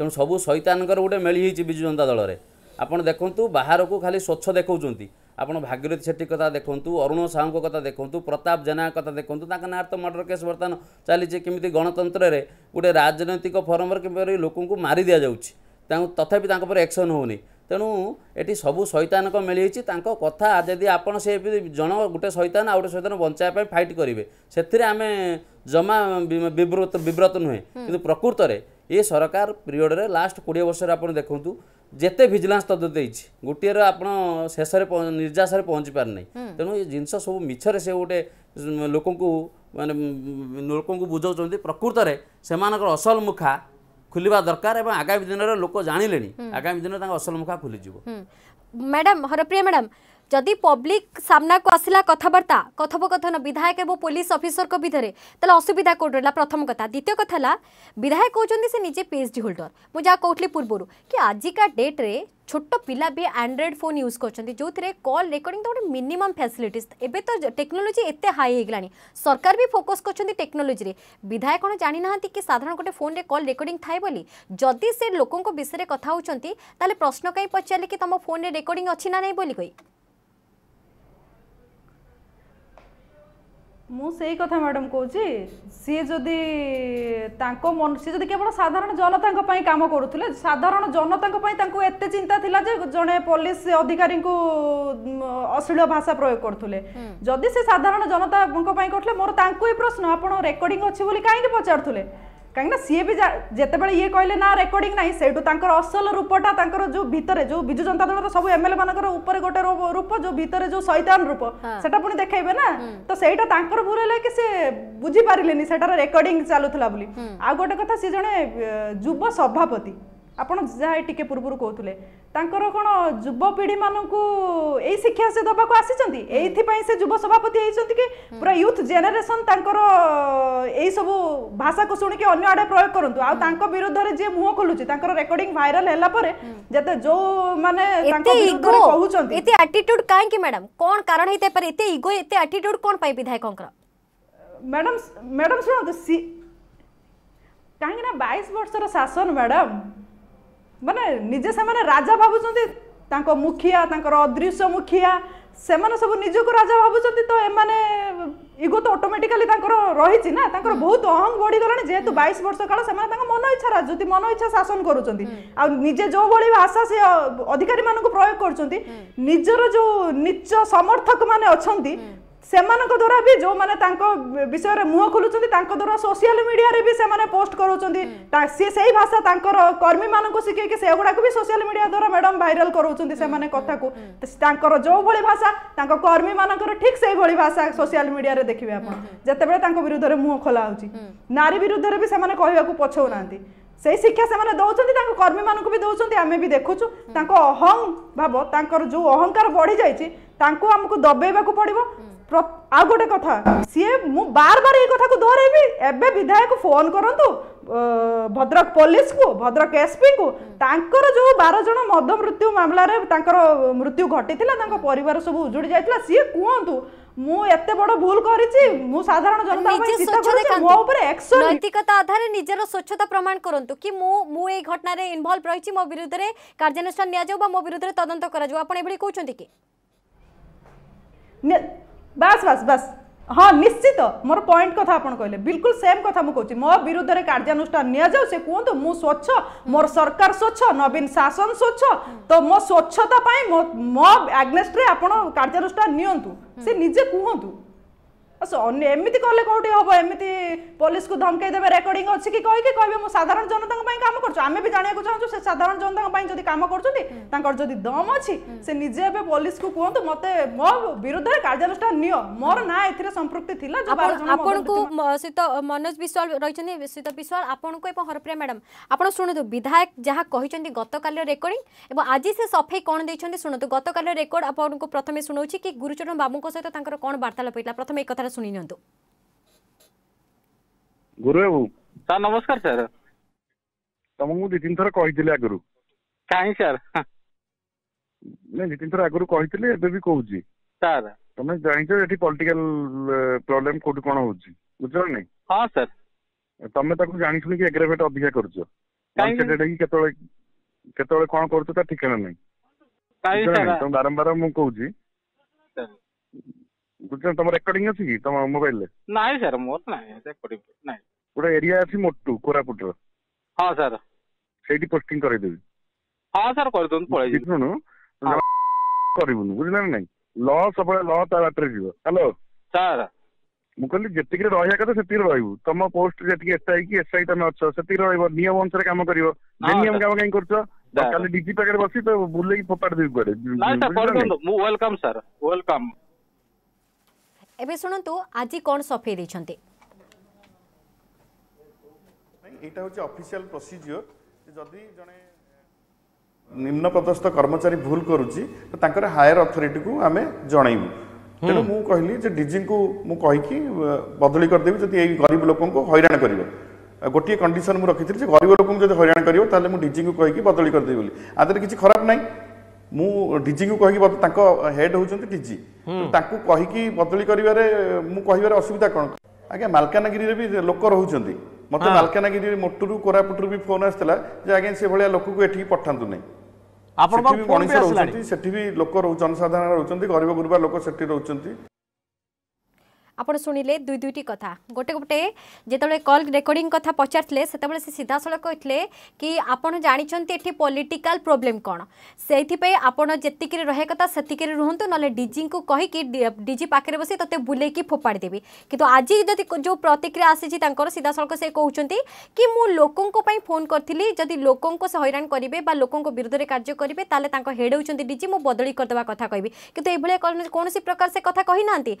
ତେଣୁ ସବୁ ଶୈତାନଙ୍କର ଗୋଟେ ମେଳି ହେଇଛି ବିଜୁ ଜନତା ଦଳରେ ଆପଣ ଦେଖନ୍ତୁ ବାହାରକୁ ଖାଲି ସ୍ୱଚ୍ଛ ଦେଖାଉଛନ୍ତି ଆପଣ ଭାଗୀରଥୀ ସେଠୀ କଥା ଦେଖନ୍ତୁ ଅରୁଣ ସାହୁଙ୍କ କଥା ଦେଖନ୍ତୁ ପ୍ରତାପ ଜେନା କଥା ଦେଖନ୍ତୁ ତାଙ୍କ ନାଁରେ ତ ମର୍ଡ଼ର କେସ୍ ବର୍ତ୍ତମାନ ଚାଲିଛି କେମିତି ଗଣତନ୍ତ୍ରରେ ଗୋଟେ ରାଜନୈତିକ ଫର୍ମରେ କିପରି ଲୋକଙ୍କୁ ମାରି ଦିଆଯାଉଛି ତାଙ୍କୁ ତଥାପି ତାଙ୍କ ଉପରେ ଆକ୍ସନ୍ ହେଉନି ତେଣୁ ଏଠି ସବୁ ସୈତାନଙ୍କ ମିଳିଯାଇଛି ତାଙ୍କ କଥା ଯଦି ଆପଣ ସେ ଜଣ ଗୋଟେ ସୈତାନ ଆଉ ଗୋଟେ ସୈତାନ ବଞ୍ଚାଇବା ପାଇଁ ଫାଇଟ୍ କରିବେ ସେଥିରେ ଆମେ ଜମା ବିବ୍ରତ ବିବ୍ରତ ନୁହେଁ କିନ୍ତୁ ପ୍ରକୃତରେ ଏ ସରକାର ପିରିୟଡ଼ରେ ଲାଷ୍ଟ କୋଡ଼ିଏ ବର୍ଷରେ ଆପଣ ଦେଖନ୍ତୁ ଯେତେ ଭିଜିଲାନ୍ସ ତଦ ଦେଇଛି ଗୋଟିଏର ଆପଣ ଶେଷରେ ନିର୍ଯାସରେ ପହଞ୍ଚି ପାରିନି ତେଣୁ ଏ ଜିନିଷ ସବୁ ମିଛରେ ସେ ଗୋଟେ ଲୋକଙ୍କୁ ମାନେ ଲୋକଙ୍କୁ ବୁଝାଉଛନ୍ତି ପ୍ରକୃତରେ ସେମାନଙ୍କର ଅସଲ ମୁଖା ଖୋଲିବା ଦରକାର ଏବଂ ଆଗାମୀ ଦିନରେ ଲୋକ ଜାଣିଲେଣି ଆଗାମୀ ଦିନରେ ତାଙ୍କ ଅସଲ ମୁଖା ଖୋଲିଯିବ ମ୍ୟାଡ଼ାମ୍ ହରପ୍ରିୟା ମ୍ୟାଡ଼ାମ୍ ଯଦି ପବ୍ଲିକ ସାମ୍ନାକୁ ଆସିଲା କଥାବାର୍ତ୍ତା କଥୋପକଥନ ବିଧାୟକ ଏବଂ ପୋଲିସ ଅଫିସରଙ୍କ ଭିତରେ ତାହେଲେ ଅସୁବିଧା କେଉଁଠି ରହିଲା ପ୍ରଥମ କଥା ଦ୍ୱିତୀୟ କଥା ହେଲା ବିଧାୟକ କହୁଛନ୍ତି ସେ ନିଜେ ପିଏଚ୍ଡି ହୋଲ୍ଡର ମୁଁ ଯାହା କହୁଥିଲି ପୂର୍ବରୁ କି ଆଜିକା ଡେଟ୍ରେ ছোট পিলা বি আন্ড্রয়েড ফোন ইউজ করছেন যে কল রেকর্ডিং তো গোটে মিনিমম ফ্যাসিলিটিস এবে তো টেকনোলোজি এতে হাই হয়ে গেলানি সরকার বি ফোকস করছেন টেকনোলোজি বিধায়ক কোণ জানি না কি সাধারণ গোটে ফোনে কল রেকর্ডিং থাকে বলে যদি সে লোক বিষয়ে কথা হচ্ছেন তাহলে প্রশ্ন কাই পচারে কি তোমার ফোনে রেকর্ডিং অছি না নাই বলি কই ମୁଁ ସେଇ କଥା ମ୍ୟାଡ଼ାମ୍ କହୁଛି ସିଏ ଯଦି ତାଙ୍କ ମନ ସିଏ ଯଦି କେବଳ ସାଧାରଣ ଜନତାଙ୍କ ପାଇଁ କାମ କରୁଥିଲେ ସାଧାରଣ ଜନତାଙ୍କ ପାଇଁ ତାଙ୍କୁ ଏତେ ଚିନ୍ତା ଥିଲା ଯେ ଜଣେ ପୋଲିସ ଅଧିକାରୀଙ୍କୁ ଅଶ୍ଳୀଳ ଭାଷା ପ୍ରୟୋଗ କରୁଥିଲେ ଯଦି ସେ ସାଧାରଣ ଜନତାଙ୍କ ପାଇଁ କରୁଥିଲେ ମୋର ତାଙ୍କୁ ହିଁ ପ୍ରଶ୍ନ ଆପଣ ରେକର୍ଡିଂ ଅଛି ବୋଲି କାହିଁକି ପଚାରୁଥିଲେ କାହିଁକିନା ସିଏ ବି ଯେତେବେଳେ ଇଏ କହିଲେ ନା ରେକର୍ଡିଂ ନାହିଁ ସେଇଠୁ ତାଙ୍କର ଅସଲ ରୂପଟା ତାଙ୍କର ଯୋଉ ଭିତରେ ଯୋଉ ବିଜୁ ଜନତା ଦଳର ସବୁ ଏମଏଲଏ ମାନଙ୍କର ଉପରେ ଗୋଟେ ରୂପ ଯୋଉ ଭିତରେ ଯୋଉ ଶୈତାନ ରୂପ ସେଟା ପୁଣି ଦେଖେଇବେ ନା ତ ସେଇଟା ତାଙ୍କର ଭୁଲ ହେଲା କି ସେ ବୁଝିପାରିଲେନି ସେଟାର ରେକର୍ଡିଂ ଚାଲୁଥିଲା ବୋଲି ଆଉ ଗୋଟେ କଥା ସିଏ ଜଣେ ଯୁବ ସଭାପତି ଆପଣ ଯାହା ଟିକେ ପୂର୍ବରୁ କହୁଥିଲେ ତାଙ୍କର କ'ଣ ଯୁବପିଢ଼ିମାନଙ୍କୁ ଏଇ ଶିକ୍ଷା ସେ ଦେବାକୁ ଆସିଛନ୍ତି ଏଇଥିପାଇଁ ସେ ଯୁବ ସଭାପତି ହେଇଛନ୍ତି କି ପୁରା ୟୁଥ୍ ଜେନେରେସନ୍ ତାଙ୍କର ଏଇସବୁ ଭାଷାକୁ ଶୁଣିକି ଅନ୍ୟ ଆଡ଼େ ପ୍ରୟୋଗ କରନ୍ତୁ ଆଉ ତାଙ୍କ ବିରୁଦ୍ଧରେ ଯିଏ ମୁହଁ ଖୋଲୁଛି ତାଙ୍କର ରେକର୍ଡିଂ ଭାଇରାଲ ହେଲା ପରେ ଯେତେ ଯୋଉମାନେ ତାଙ୍କ ବିରୁଦ୍ଧରେ କହୁଛନ୍ତି ଏତେ ଆଟିଟ୍ୟୁଡ୍ କାହିଁକି ମ୍ୟାଡମ୍ କ'ଣ କାରଣ ହେଇଥାଇପାରେ ଏତେ ଇଗୋ ଏତେ ଆଟିଟ୍ୟୁଡ୍ କ'ଣ ପାଇଁ ବିଧାୟକଙ୍କର ମ୍ୟାଡମ୍ ମ୍ୟାଡମ୍ ଶୁଣନ୍ତୁ କାହିଁକି ନା ବାଇଶ ବର୍ଷର ଶାସନ ମ୍ୟାଡମ୍ ମାନେ ନିଜେ ସେମାନେ ରାଜା ଭାବୁଛନ୍ତି ତାଙ୍କ ମୁଖିଆ ତାଙ୍କର ଅଦୃଶ୍ୟ ମୁଖିଆ ସେମାନେ ସବୁ ନିଜକୁ ରାଜା ଭାବୁଛନ୍ତି ତ ଏମାନେ ଇଗୋ ତ ଅଟୋମେଟିକାଲି ତାଙ୍କର ରହିଛି ନା ତାଙ୍କର ବହୁତ ଅହଙ୍ଗ ବଢ଼ିଗଲାଣି ଯେହେତୁ ବାଇଶ ବର୍ଷ କାଳ ସେମାନେ ତାଙ୍କ ମନ ଇଚ୍ଛା ରାଜୁତି ମନ ଇଚ୍ଛା ଶାସନ କରୁଛନ୍ତି ଆଉ ନିଜେ ଯେଉଁଭଳି ଭାଷା ସେ ଅଧିକାରୀମାନଙ୍କୁ ପ୍ରୟୋଗ କରୁଛନ୍ତି ନିଜର ଯେଉଁ ନିଜ ସମର୍ଥକମାନେ ଅଛନ୍ତି ସେମାନଙ୍କ ଦ୍ୱାରା ବି ଯେଉଁମାନେ ତାଙ୍କ ବିଷୟରେ ମୁହଁ ଖୋଲୁଛନ୍ତି ତାଙ୍କ ଦ୍ୱାରା ସୋସିଆଲ ମିଡ଼ିଆରେ ବି ସେମାନେ ପୋଷ୍ଟ କରୁଛନ୍ତି ସିଏ ସେଇ ଭାଷା ତାଙ୍କର କର୍ମୀମାନଙ୍କୁ ଶିଖେଇକି ସେଗୁଡ଼ାକୁ ବି ସୋସିଆଲ ମିଡ଼ିଆ ଦ୍ୱାରା ମ୍ୟାଡ଼ାମ ଭାଇରାଲ କରାଉଛନ୍ତି ସେମାନେ କଥାକୁ ତାଙ୍କର ଯେଉଁଭଳି ଭାଷା ତାଙ୍କ କର୍ମୀମାନଙ୍କର ଠିକ୍ ସେଇଭଳି ଭାଷା ସୋସିଆଲ ମିଡ଼ିଆରେ ଦେଖିବେ ଆପଣ ଯେତେବେଳେ ତାଙ୍କ ବିରୁଦ୍ଧରେ ମୁହଁ ଖୋଲା ହେଉଛି ନାରୀ ବିରୁଦ୍ଧରେ ବି ସେମାନେ କହିବାକୁ ପଛଉନାହାନ୍ତି ସେଇ ଶିକ୍ଷା ସେମାନେ দৌঁতে ତାଙ୍କ କର୍ମୀମାନଙ୍କୁ ବି দৌঁতে ଆମେ ବି ଦେଖୁଛୁ ତାଙ୍କ ଅହଂ ଭାବ ତାଙ୍କର যে ଅହଂକାର ବଢ଼ିଯାଇଛି ତାଙ୍କୁ ଆମକୁ আমি ପଡ଼ିବ ଆଉ ଗୋଟେ କଥା ସିଏ ମୁଁ ବାର ବାର ଏଇ କଥାକୁ ଦୋହରାଇବି ଏବେ ବିଧାୟକ ଫୋନ କରନ୍ତୁ ଭଦ୍ରକ ପୋଲିସକୁ ଭଦ୍ରକ ଏସ୍ପିଙ୍କୁ ତାଙ୍କର ଯେଉଁ ବାର ଜଣ ମଦ ମୃତ୍ୟୁ ମାମଲାରେ ତାଙ୍କର ମୃତ୍ୟୁ ଘଟିଥିଲା ତାଙ୍କ ପରିବାର ସବୁ ଉଜୁଡ଼ି ଯାଇଥିଲା ସିଏ କୁହନ୍ତୁ ମୁଁ ଏତେ ବଡ଼ ଭୁଲ କରିଛି ମୁଁ ସାଧାରଣ ଜନତା ପାଇଁ ଚିନ୍ତା କରୁଛି ମୋ ଉପରେ ଆକ୍ସନ ନୈତିକତା ଆଧାରରେ ନିଜର ସ୍ୱଚ୍ଛତା ପ୍ରମାଣ କରନ୍ତୁ କି ମୁଁ ମୁଁ ଏହି ଘଟଣାରେ ଇନଭଲ୍ଭ ରହିଛି ମୋ ବିରୁଦ୍ଧରେ କାର୍ଯ୍ୟାନୁଷ୍ଠାନ ନିଆଯାଉ ବା ମୋ ବିରୁଦ୍ଧରେ ତଦନ୍ତ କରାଯାଉ ଆପଣ ଏଭଳି କହୁଛନ୍ତି କି ବାସ୍ ବାସ୍ ବାସ୍ ହଁ ନିଶ୍ଚିତ ମୋର ପଏଣ୍ଟ କଥା ଆପଣ କହିଲେ ବିଲକୁଲ ସେମ୍ କଥା ମୁଁ କହୁଛି ମୋ ବିରୁଦ୍ଧରେ କାର୍ଯ୍ୟାନୁଷ୍ଠାନ ନିଆଯାଉ ସେ କୁହନ୍ତୁ ମୁଁ ସ୍ୱଚ୍ଛ ମୋର ସରକାର ସ୍ୱଚ୍ଛ ନବୀନ ଶାସନ ସ୍ୱଚ୍ଛ ତ ମୋ ସ୍ୱଚ୍ଛତା ପାଇଁ ମୋ ଆଗ୍ନେଷ୍ଟରେ ଆପଣ କାର୍ଯ୍ୟାନୁଷ୍ଠାନ ନିଅନ୍ତୁ ସେ ନିଜେ କୁହନ୍ତୁ এমিতি কলে কোটি হব এমিতি পুলিশকে ধমকাই দেবে রেকর্ডিং অছি কি কইকে কইবে মু সাধারণ জনতাଙ୍କ ପାଇଁ কাম করছো আমি বি জানিବାକୁ চাহুଛୁ সে সাধারণ জনতাଙ୍କ ପାଇଁ যদি কাম করছন্তি তাঙ্কর যদি দম আছে সে নিজে এবে পুলিশକୁ কুহନ୍ତୁ মতে মো বিরুদ্ধে কার্যানুষ্ঠান নিও মোর না এথিরে সম্পৃক্তি থিলা আপনকু সিত মনোজ বিশ্বাল রইছনি সিত বিশ্বাল আপনকু এবং হরপ্রিয়া ম্যাডাম আপন শুনতু বিধায়ক যাহা কহিছন্তি গতকাল রেকর্ডিং এবং আজি সে সফেই কোন দেইছন্তি শুনতু গতকাল রেকর্ড আপনকু প্রথমে শুনৌছি কি গুরুচরণ বাবুଙ୍କ সহিত তাঙ্কর কোন বার্তালাপ হইলা প্রথমে এই কথাটা ଶୁଣି ନିଅନ୍ତୁ ଗୁରୁବାବୁ ସାର୍ ନମସ୍କାର ସାର୍ ତମକୁ ଦି ତିନି ଥର କହିଥିଲି ଆଗରୁ କାହିଁ ସାର୍ ନାଇଁ ଦି ତିନି ଥର ଆଗରୁ କହିଥିଲି ଏବେ ବି କହୁଛି ସାର୍ ତମେ ଜାଣିଛ ଏଠି ପଲିଟିକାଲ ପ୍ରୋବ୍ଲେମ କୋଉଠି କଣ ହଉଛି ବୁଝିଲ ନାଇଁ ହଁ ସାର୍ ତମେ ତାକୁ ଜାଣି ଶୁଣିକି ଏଗ୍ରାଭେଟ ଅଧିକା କରୁଛ କେତେବେଳେ କେତେବେଳେ କଣ କରୁଛ ତା ଠିକଣା ନାହିଁ ତମେ ବାରମ୍ବାର ମୁଁ କହୁଛି ବୁଝୁଛନ୍ତି ତମ ରେକର୍ଡିଂ ଅଛି କି ତମ ମୋବାଇଲରେ ନାଇଁ ସାର୍ ମୋର ନାଇଁ ରେକର୍ଡିଂ ନାଇଁ ଗୋଟେ ଏରିଆ ଅଛି ମୋଟୁ କୋରାପୁଟର ହଁ ସାର୍ ସେଇଠି ପୋଷ୍ଟିଂ କରେଇଦେବି ହଁ ସାର୍ କରିଦିଅନ୍ତୁ ପଳେଇ ଶୁଣୁ କରିବୁନି ବୁଝିଲେ ନା ନାଇଁ ଲ ସବୁବେଳେ ଲ ତା ବାଟରେ ଯିବ ହ୍ୟାଲୋ ସାର୍ ମୁଁ କହିଲି ଯେତିକିରେ ରହିବା କଥା ସେତିକି ରହିବୁ ତମ ପୋଷ୍ଟ ଯେତିକି ଏସ୍ଆଇ କି ଏସ୍ଆଇ ତମେ ଅଛ ସେତିକି ରହିବ ନିୟମ ଅନୁସାରେ କାମ କରିବ ନିୟମ କାମ କାଇଁ କରୁଛ କାଲି ଡିଜି ପାଖରେ ବସି ତ ବୁଲେଇକି ଫୋପାଡ଼ି ଦେବି କୁଆଡ଼େ ମୁଁ ୱେଲକମ୍ ସାର୍ ୱେଲକମ୍ এবে শুণন্তু আজি কোন সফেই দিছন্তি এটা হচ্ছে অফিসিয়াল প্রসিজিওর যদি জনে নিম্নপদস্থ কর্মচারী ভুল করুছি তো তাঁর হায়ার অথরিটি কু আমি জনাইবু তেমন মু কহিলি যে ডিজি কু মু কহিকি বদলি করিদেবি যদি এই গরিব লোকଙ୍କୁ হইরাণ করিব গোটিয়ে কন্ডিশন মু রাখি যে গরিব লোকଙ୍କୁ যদি হইরাণ করিব তাহলে মু ডিজি কু কহিকি বদলি করিদেবি বলি আদের কিছু খারাপ নাই ମୁଁ ଡିଜିଙ୍କୁ କହିକି ତାଙ୍କ ହେଡ୍ ହେଉଛନ୍ତି ଡିଜି ତାଙ୍କୁ କହିକି ବଦଳି କରିବାରେ ମୁଁ କହିବାରେ ଅସୁବିଧା କ'ଣ ଆଜ୍ଞା ମାଲକାନଗିରିରେ ବି ଲୋକ ରହୁଛନ୍ତି ମୋତେ ମାଲକାନଗିରି ମୋଟୁରୁ କୋରାପୁଟରୁ ବି ଫୋନ୍ ଆସିଥିଲା ଯେ ଆଜ୍ଞା ସେ ଭଳିଆ ଲୋକକୁ ଏଠିକି ପଠାନ୍ତୁ ନାହିଁ ସେଠି ବି ମଣିଷ ରହୁଛନ୍ତି ସେଠି ବି ଲୋକ ଜନସାଧାରଣ ରହୁଛନ୍ତି ଗରିବ ଗୁରୁବା ଲୋକ ସେଠି ରହୁଛନ୍ତି आपड़ शुणिले दुई दुईट कथ गोटे गोटे जो कल रेकर्डिंग कथ पचार से सीधा सड़क कहते कि आपड़ जानते ये पॉलिटिकल प्रॉब्लम कौन से आपक रहे कथा से रुहतु ना डी को कहीकि डी पाखे बस तेज बुले कि फोपाड़ी देवी कितु आज जी जो प्रतिक्रिया आर सीधा सड़क से कहते कि मुझे लोकों पर फोन करी जदि लोक हईरा करेंगे लोक विरोध में कार्य करेंगे तेल हेड होती डी मुझ बदली करदे कथ कह यह कौन प्रकार से कथ कही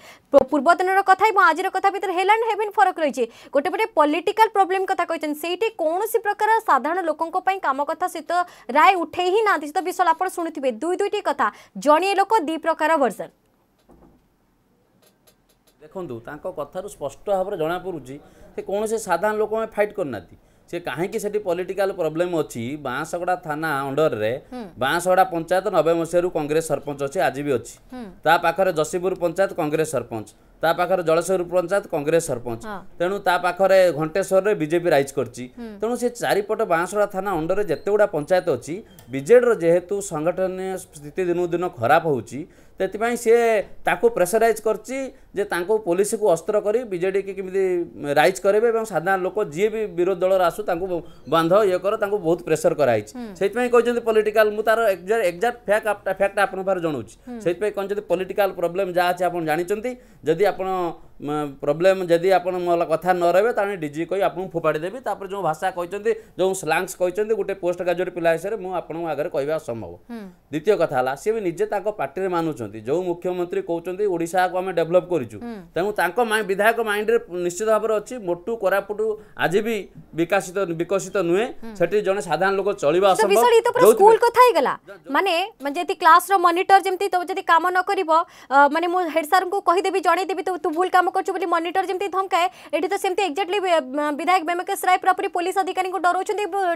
पूर्वतन কথা এবং আজর কথা ভিতরে হেল আন্ড হেভেন ফরক রয়েছে গোটে পটে পলিটিকাল প্রোবলেম কথা কেছেন সেইটি কৌশি প্রকার সাধারণ লোকঙ্ কাম কথা সীত রায় উঠেই হি না সীত বিশাল আপনার শুণুবে দুই দুইটি কথা জনিয়ে লোক দুই প্রকার ভর্সন দেখুন তাঁর কথার স্পষ্ট ভাবে জনাপড়ুছি সে কৌশি সাধারণ লোক ফাইট করে না ସେ କାହିଁକି ସେଠି ପଲିଟିକାଲ ପ୍ରୋବ୍ଲେମ ଅଛି ବାଁଶଗଡ଼ା ଥାନା ଅଣ୍ଡରରେ ବାଁଶଗଡ଼ା ପଞ୍ଚାୟତ ନବେ ମସିହାରୁ କଂଗ୍ରେସ ସରପଞ୍ଚ ଅଛି ଆଜି ବି ଅଛି ତା ପାଖରେ ଜସିପୁର ପଞ୍ଚାୟତ କଂଗ୍ରେସ ସରପଞ୍ଚ ତା ପାଖରେ ଜଳେଶ୍ୱର ପଞ୍ଚାୟତ କଂଗ୍ରେସ ସରପଞ୍ଚ ତେଣୁ ତା ପାଖରେ ଘଣ୍ଟେଶ୍ୱରରେ ବିଜେପି ରାଇଜ କରିଛି ତେଣୁ ସେ ଚାରିପଟ ବାଁଶଗଡ଼ା ଥାନା ଅଣ୍ଡରରେ ଯେତେଗୁଡ଼ା ପଞ୍ଚାୟତ ଅଛି ବିଜେଡ଼ିର ଯେହେତୁ ସଂଗଠନୀୟ ସ୍ଥିତି ଦିନକୁ ଦିନ ଖରାପ ହେଉଛି ସେଥିପାଇଁ ସିଏ ତାକୁ ପ୍ରେସରାଇଜ୍ କରିଛି ଯେ ତାଙ୍କୁ ପୋଲିସକୁ ଅସ୍ତ୍ର କରି ବିଜେଡ଼ିକି କେମିତି ରାଇଜ୍ କରିବେ ଏବଂ ସାଧାରଣ ଲୋକ ଯିଏ ବି ବିରୋଧୀ ଦଳର ଆସୁ ତାଙ୍କୁ ବାନ୍ଧ ଇଏ କର ତାଙ୍କୁ ବହୁତ ପ୍ରେସର କରାହେଇଛି ସେଇଥିପାଇଁ କହିଛନ୍ତି ପଲିଟିକାଲ ମୁଁ ତାର ଏକ୍ଜାକ୍ଟ ଫ୍ୟାକ୍ଟ ଫ୍ୟାକ୍ଟ ଆପଣଙ୍କ ପାଖରେ ଜଣାଉଛି ସେଇଥିପାଇଁ କହିଛନ୍ତି ପଲିଟିକାଲ ପ୍ରୋବ୍ଲେମ୍ ଯାହା ଅଛି ଆପଣ ଜାଣିଛନ୍ତି ଯଦି ଆପଣ প্ৰব্লেম যদি আপোনাৰ মোৰ কথা নৰবে তাৰমানে ডিজি কৈ আপোনাক ফোপাড়ি দেবি তাৰপৰা যোন ভাষা কৈছে যোন শ্লাংছ কৈছে গোটেই পোষ্ট গ্ৰেজুৱেট পিলা হিচাপে মই আপোনাক আগৰে কৈ সম্ভৱ দ্বিতীয় কথা হ'ল সি নিজে তাক পাৰ্টিৰে মানুহ যোন মুখ্যমন্ত্ৰী কৈছে ওড়িশাক আমি ডেভেলপ কৰিছো তেওঁ তাক বিধায়ক মাইণ্ডৰে নিশ্চিত ভাৱে অঁ মোটু কৰাপুটু আজি বি বিকশিত বিকশিত নুহে সেই জন সাধাৰণ লোক চলিব মানে যদি ক্লাছৰ মনিটৰ যদি কাম নকৰিব মানে মই হেড ছাৰ करूँ बोली मनिटर जमी धमकाए ये तो सेमती एक्जाक्टली विधायक बेमकेश राय पूरा पूरी पुलिस अधिकारी को डराऊँ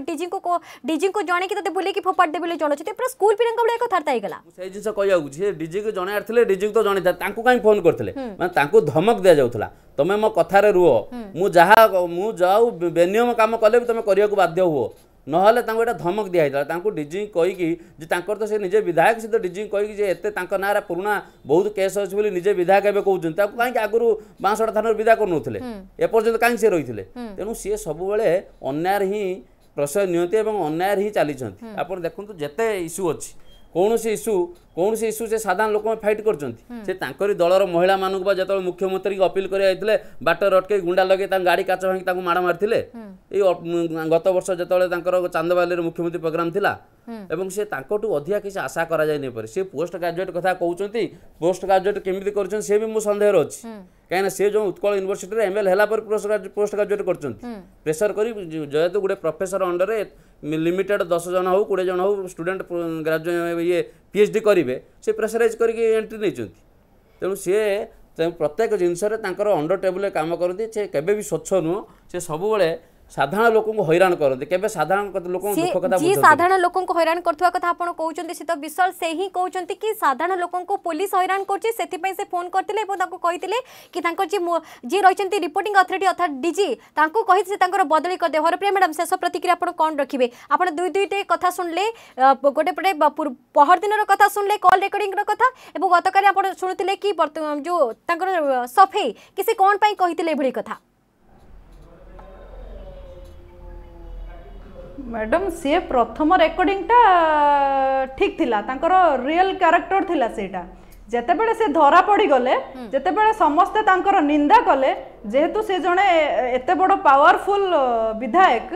डीजी को डीजी को जन कि बुले कि फोपाट देवी बोली जनाऊँ पूरा स्कूल पिला भाई कथबार्ता होगा से जिन कह डीजी को जनार डीजी तो जन कहीं फोन करते मैं धमक दि जाऊला तुम मो कथार रुह मु जाऊ बेनियम कम कले तुम करने को बाध्य हुआ ନହେଲେ ତାଙ୍କୁ ଏଇଟା ଧମକ ଦିଆହେଇଥିଲା ତାଙ୍କୁ ଡିଜିଙ୍କ କହିକି ଯେ ତାଙ୍କର ତ ସେ ନିଜେ ବିଧାୟକ ସହିତ ତ ଡିଜିଙ୍କ କହିକି ଯେ ଏତେ ତାଙ୍କ ନାଁରେ ପୁରୁଣା ବହୁତ କେସ୍ ଅଛି ବୋଲି ନିଜେ ବିଧାୟକ ଏବେ କହୁଛନ୍ତି ତାକୁ କାହିଁକି ଆଗରୁ ବାଁଶଡ଼ା ଥାନାରୁ ବିଧା କରୁନଥିଲେ ଏପର୍ଯ୍ୟନ୍ତ କାହିଁକି ସେ ରହିଥିଲେ ତେଣୁ ସିଏ ସବୁବେଳେ ଅନ୍ୟାୟରେ ହିଁ ପ୍ରଶୟ ନିଅନ୍ତି ଏବଂ ଅନ୍ୟାୟରେ ହିଁ ଚାଲିଛନ୍ତି ଆପଣ ଦେଖନ୍ତୁ ଯେତେ ଇସ୍ୟୁ ଅଛି କୌଣସି ଇସ୍ୟୁ କୌଣସି ଇସ୍ୟୁ ସେ ସାଧାରଣ ଲୋକମାନେ ଫାଇଟ୍ କରୁଛନ୍ତି ସେ ତାଙ୍କରି ଦଳର ମହିଳାମାନଙ୍କୁ ବା ଯେତେବେଳେ ମୁଖ୍ୟମନ୍ତ୍ରୀଙ୍କୁ ଅପିଲ କରି ଯାଇଥିଲେ ବାଟରେ ଅଟକେଇ ଗୁଣ୍ଡା ଲଗେଇ ତାଙ୍କ ଗାଡ଼ି କାଚ ଭାଙ୍ଗି ତାଙ୍କୁ ମାଡ଼ ମାରିଥିଲେ ଏଇ ଗତ ବର୍ଷ ଯେତେବେଳେ ତାଙ୍କର ଚାନ୍ଦବାଲିରେ ମୁଖ୍ୟମନ୍ତ୍ରୀ ପ୍ରୋଗ୍ରାମ ଥିଲା ଏବଂ ସେ ତାଙ୍କଠୁ ଅଧିକା କିଛି ଆଶା କରାଯାଇନି ପରେ ସେ ପୋଷ୍ଟ ଗ୍ରାଜୁଏଟ୍ କଥା କହୁଛନ୍ତି ପୋଷ୍ଟ ଗ୍ରାଜୁଏଟ୍ କେମିତି କରୁଛନ୍ତି ସେ ବି ମୁଁ ସନ୍ଦେହରେ ଅଛି କାହିଁକିନା ସେ ଯେଉଁ ଉତ୍କଳ ୟୁନିଭର୍ସିଟିରେ ଏମ୍ ଏଲ୍ ହେଲା ପରେ ପୋଷ୍ଟ ଗ୍ରାଜୁଏଟ୍ କରୁଛନ୍ତି ପ୍ରେସର କରି ଯେହେତୁ ଗୋଟେ ପ୍ରଫେସର ଅଣ୍ଡରରେ ଲିମିଟେଡ଼ ଦଶ ଜଣ ହଉ କୋଡ଼ିଏ ଜଣ ହଉ ଷ୍ଟୁଡେଣ୍ଟ ଗ୍ରାଜୁ ଇଏ ପି ଏଚ୍ ଡି କରିବେ ସେ ପ୍ରେସରାଇଜ୍ କରିକି ଏଣ୍ଟ୍ରି ନେଇଛନ୍ତି ତେଣୁ ସିଏ ପ୍ରତ୍ୟେକ ଜିନିଷରେ ତାଙ୍କର ଅଣ୍ଡର ଟେବୁଲ୍ରେ କାମ କରନ୍ତି ସେ କେବେ ବି ସ୍ୱଚ୍ଛ ନୁହଁ ସେ ସବୁବେଳେ ସାଧାରଣ ଲୋକଙ୍କୁ ହଇରାଣ କରନ୍ତି କେବେ ସାଧାରଣ ଲୋକଙ୍କୁ ଦୁଃଖ କଥା ବୁଝନ୍ତି ସାଧାରଣ ଲୋକଙ୍କୁ ହଇରାଣ କରୁଥିବା କଥା ଆପଣ କହୁଛନ୍ତି ସେ ତ ବିଶାଳ ସେ ହିଁ କହୁଛନ୍ତି କି ସାଧାରଣ ଲୋକଙ୍କୁ ପୋଲିସ ହଇରାଣ କରୁଛି ସେଥିପାଇଁ ସେ ଫୋନ କରିଥିଲେ ଏବଂ ତାଙ୍କୁ କହିଥିଲେ କି ତାଙ୍କର ଯିଏ ଯିଏ ରହିଛନ୍ତି ରିପୋର୍ଟିଂ ଅଥରିଟି ଅର୍ଥାତ୍ ଡିଜି ତାଙ୍କୁ କହି ସେ ତାଙ୍କର ବଦଳି କରିଦେବେ ହରପ୍ରିୟା ମ୍ୟାଡ଼ାମ୍ ଶେଷ ପ୍ରତିକ୍ରିୟା ଆପଣ କ'ଣ ରଖିବେ ଆପଣ ଦୁଇ ଦୁଇଟି କଥା ଶୁଣିଲେ ଗୋଟେ ପଟେ ପହରଦିନର କଥା ଶୁଣିଲେ କଲ୍ ରେକର୍ଡିଂର କଥା ଏବଂ ଗତକାଲି ଆପଣ ଶୁଣୁଥିଲେ କି ଯେଉଁ ତାଙ୍କର ସଫେଇ କି ସେ କ'ଣ ପାଇଁ କହିଥିଲେ ଏଭଳି କଥା ମ୍ୟାଡ଼ାମ୍ ସିଏ ପ୍ରଥମ ରେକର୍ଡିଂଟା ଠିକ୍ ଥିଲା ତାଙ୍କର ରିଅଲ୍ କ୍ୟାରେକ୍ଟର ଥିଲା ସେଇଟା ଯେତେବେଳେ ସେ ଧରା ପଡ଼ିଗଲେ ଯେତେବେଳେ ସମସ୍ତେ ତାଙ୍କର ନିନ୍ଦା କଲେ ଯେହେତୁ ସେ ଜଣେ ଏତେ ବଡ଼ ପାୱାରଫୁଲ୍ ବିଧାୟକ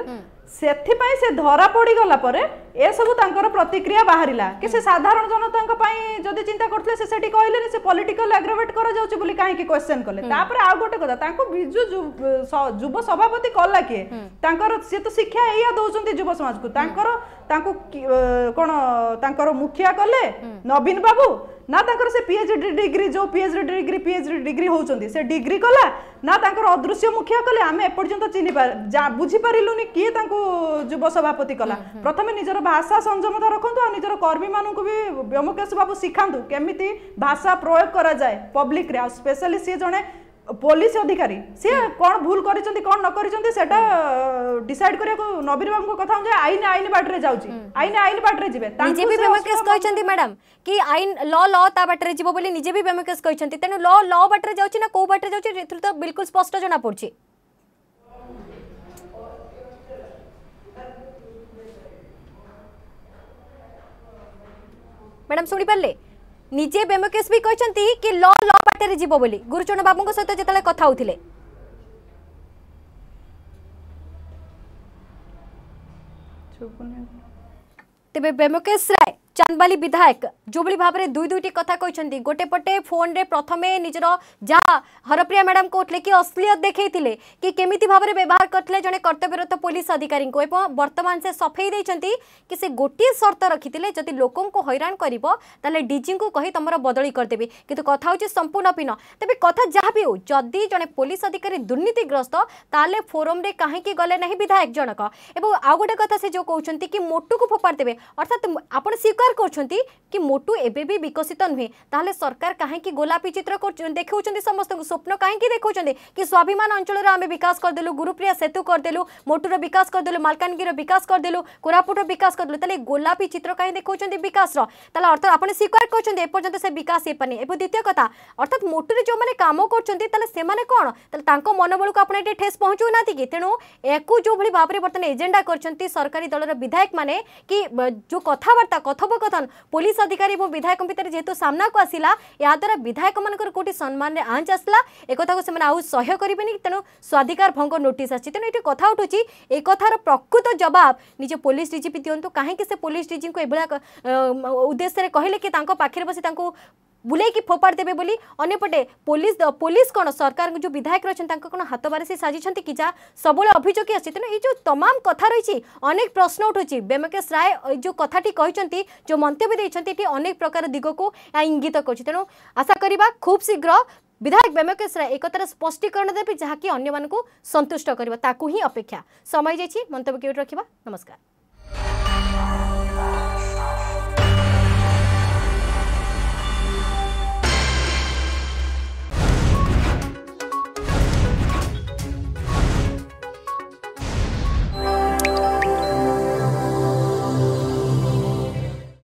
ସେଥିପାଇଁ ସେ ଧରା ପଡ଼ିଗଲା ପରେ ଏସବୁ ତାଙ୍କର ପ୍ରତିକ୍ରିୟା ବାହାରିଲା କି ସେ ସାଧାରଣ ଜନତାଙ୍କ ପାଇଁ ଯଦି ଚିନ୍ତା କରୁଥିଲେ ସେ ସେଠି କହିଲେନି ସେ ପଲିଟିକାଲ ଆଗ୍ରଭେଟ୍ କରାଯାଉଛି ବୋଲି କାହିଁକି କ୍ୱେଶ୍ଚନ୍ କଲେ ତାପରେ ଆଉ ଗୋଟେ କଥା ତାଙ୍କୁ ବିଜୁ ଯୁବ ସଭାପତି କଲା କିଏ ତାଙ୍କର ସିଏ ତ ଶିକ୍ଷା ଏଇଆ ଦଉଛନ୍ତି ଯୁବ ସମାଜକୁ ତାଙ୍କର ତାଙ୍କୁ କଣ ତାଙ୍କର ମୁଖିଆ କଲେ ନବୀନ ବାବୁ ନା ତାଙ୍କର ସେ ପିଏଚ୍ଡି ଡିଗ୍ରୀ ଯେଉଁ ପିଏଚ୍ଡି ଡିଗ୍ରୀ ପିଏଚ୍ଡି ଡିଗ୍ରୀ ହେଉଛନ୍ତି ସେ ଡିଗ୍ରୀ କଲା ନା ତାଙ୍କର ଅଦୃଶ୍ୟ ମୁଖିଆ କଲେ ଆମେ ଏପର୍ଯ୍ୟନ୍ତ ଚିହ୍ନି ବୁଝିପାରିଲୁନି କିଏ ତାଙ୍କୁ ଯୁବ ସଭାପତି କଲା ପ୍ରଥମେ ନିଜର ଭାଷା ସଂଯମତା ରଖନ୍ତୁ ଆଉ ନିଜର କର୍ମୀମାନଙ୍କୁ ବି ବ୍ୟୋମକେଶ ବାବୁ ଶିଖାନ୍ତୁ କେମିତି ଭାଷା ପ୍ରୟୋଗ କରାଯାଏ ପବ୍ଲିକରେ ଆଉ ସ୍ପେଶାଲି ସିଏ ଜଣେ ପୋଲିସ ଅଧିକାରୀ ସିଏ କ'ଣ ଭୁଲ କରିଛନ୍ତି କ'ଣ ନ କରିଛନ୍ତି ସେଟା ଡିସାଇଡ୍ କରିବାକୁ ନବୀନ ବାବୁଙ୍କ କଥା ହଉଛି ଆଇନ ଆଇନ ବାଟରେ ଯାଉଛି ଆଇନ ଆଇନ ବାଟରେ ଯିବେ ନିଜେ ବି ବ୍ୟମକେଶ କହିଛନ୍ତି ମ୍ୟାଡାମ୍ କି ଆଇନ ଲ ଲ ତା ବାଟରେ ଯିବ ବୋଲି ନିଜେ ବି ବ୍ୟମକେଶ କହିଛନ୍ତି ତେଣୁ ଲ ଲ ବାଟରେ ଯାଉଛି ନା କୋଉ ବାଟରେ ଯାଉଛି ଏଥିରୁ ତ ବିଲକୁଲ ସ୍ପଷ୍ଟ ଜଣାପଡ଼ୁଛି ମ୍ୟାଡାମ୍ ଶୁଣିପାରିଲେ ନିଜେ ବ୍ୟମକେଶ ବି କହିଛନ୍ତି କି ଲ ଲ ବାଟରେ ଯିବ ବୋଲି ଗୁରୁଚରଣ ବାବୁଙ୍କ ସହିତ ଯେତେବେଳେ କଥା ହେଉଥିଲେ ତେବେ ବ୍ୟୋମକେଶ ରାୟ चांदवाली विधायक जो भी भाव में दुई दुईट कथ कहते गोटे पटे फोन रे प्रथमे निजर जहाँ हरप्रिया मैडम कहते कि अश्लीयत देखते कि केमी भाव में व्यवहार करते जे कर्तव्यरत पुलिस अधिकारी को बर्तमान से सफे कि से गोटे सर्त रखी जदि लोक हईरा कर डी को कही तुम बदली करदेवि कितु संपूर्ण भिन्न तेज कथ जहाँ भी होदि जन पुलिस अधिकारी दुर्नीतिग्रस्त ताले फोरम कहीं गले विधायक जनक आउ गोटे कथ से जो कहते कि मोटू को फोपाड़ देते अर्थात आप स्वीकार कर मोटू एबे भी विकसित नुहे तो सरकार कहीं गोलापी चित्र कर देखा समस्त स्वप्न कहीं देखा कि स्वाभिमान अंचल आम विकास करदेलु गुरुप्रिया सेतु करदेलु मोटूर विकास करदेलु मलकानगिर विकास करदेलु कोरापुटर विकास करदेलु तेल गोलापी चित्र कहीं देखा विकास अर्थात आप स्वीकार कर विकास हो पारे एवं द्वितीय कथा अर्थात मोटूर जो मैंने कम करें कौन तक मनोबल को आपड़ा ठेस पहुँचू ना कि तेणु एक जो भाव में बर्तमान एजेंडा कर सरकारी दल रिधायक मैंने कि जो कथबार्ता कथोप কথন পুলিশ অধিকারী এবং বিধায়ক ভিতরে যেহেতু সামনাকু আসিলা এদারা বিধায়ক মানুষ কোটি সম্মানের আঞ্চ আসলা একথা সে আহ সহ্য করবে তেমন স্বাধিকার ভঙ্গ নোটিস আসছে তেমন এটি কথা উঠুছি এই কথার প্রকৃত জবাব নিজ পুলিশ ডিজিপি দিও কাহি সে পুলিশ ডিজি এভাবে উদ্দেশ্যে কহিলেন কি তাঁর পাখে বসে তাঁর ବୁଲେଇକି ଫୋପାଡ଼ି ଦେବେ ବୋଲି ଅନ୍ୟପଟେ ପୋଲିସ ପୋଲିସ କ'ଣ ସରକାରଙ୍କୁ ଯେଉଁ ବିଧାୟକ ରହିଛନ୍ତି ତାଙ୍କ କ'ଣ ହାତବାରେ ସେ ସାଜିଛନ୍ତି କି ଯାହା ସବୁବେଳେ ଅଭିଯୋଗ ଅଛି ତେଣୁ ଏଇ ଯେଉଁ ତମାମ କଥା ରହିଛି ଅନେକ ପ୍ରଶ୍ନ ଉଠୁଛି ବ୍ୟେମକେଶ ରାୟ ଏଇ ଯେଉଁ କଥାଟି କହିଛନ୍ତି ଯେଉଁ ମନ୍ତବ୍ୟ ଦେଇଛନ୍ତି ଏଠି ଅନେକ ପ୍ରକାର ଦିଗକୁ ଏହା ଇଙ୍ଗିତ କରୁଛି ତେଣୁ ଆଶା କରିବା ଖୁବ୍ ଶୀଘ୍ର ବିଧାୟକ ବ୍ୟେମକେଶ ରାୟ ଏକତାର ସ୍ପଷ୍ଟୀକରଣ ଦେବେ ଯାହାକି ଅନ୍ୟମାନଙ୍କୁ ସନ୍ତୁଷ୍ଟ କରିବ ତାକୁ ହିଁ ଅପେକ୍ଷା ସମୟ ଯାଇଛି ମନ୍ତବ୍ୟ କେଉଁଠି ରଖିବା ନମସ୍କାର